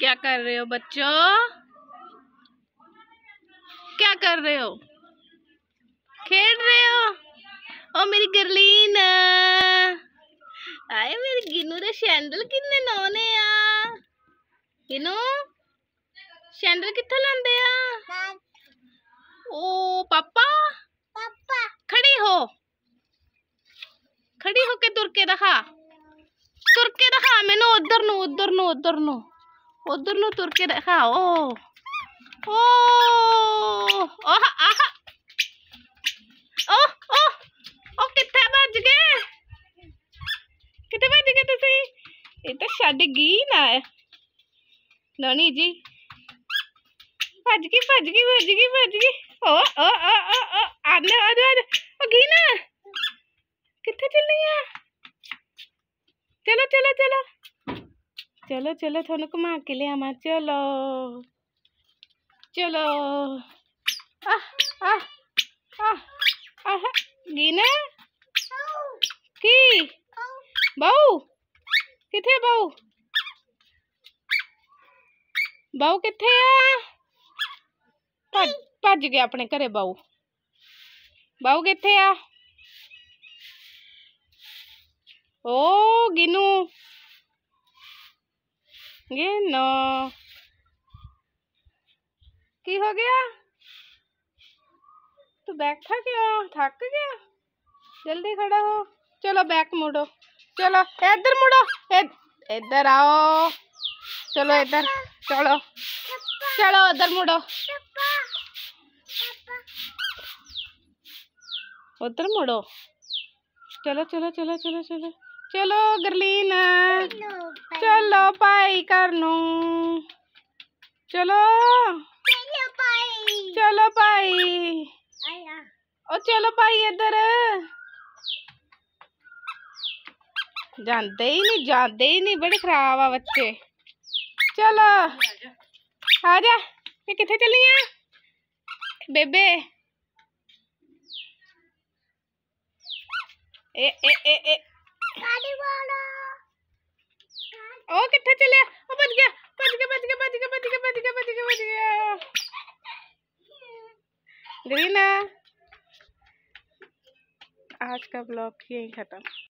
क्या कर रहे हो बच्चों क्या कर रहे हो खेल रहे हो ओ मेरी गर्लीन आए मेरे गिनू रे सैंडल किन्ने नौने आ गिनू सैंडल कित्थे लांदे आ ओ पापा पापा खड़ी हो खड़ी होके तुरके रखा तुरके रखा मैनू उधर नु उधर नु उधर नु उधर नो तुर के रखा ओ ओ ओ ओ ओ ओ कितने बज गए कितने बज गए तो सही ये तो शादी गई ना है नानी जी बज गई बज गई बज गई बज गई ओ ओ चलो चलो थोन को माँ अकेले आमा चलो चलो आह आह आह आह गीना की बहू किथे बहू बहू किथे आ भज गया अपने घरे बहू बहू किथे आ ओ गिनू ये गेनो की हो गया तो बैग था क्यों थक गया जल्दी खड़ा हो चलो बैग मुड़ो चलो इधर मुड़ो इधर आओ चलो इधर चलो चलो इधर मुड़ो उधर मुड़ो चलो चलो चलो चलो चलो चलो गरलीना चलो पाई कर नू चलो चलो पाई ओ चलो पाई इधर जाते ही नहीं जाते ही नहीं बड़े खराब आ बच्चे चलो आ जा ये कितने चली है बेबे ए ए ए ए new video. ग्रीना आज का ब्लॉग यहीं ख़त्म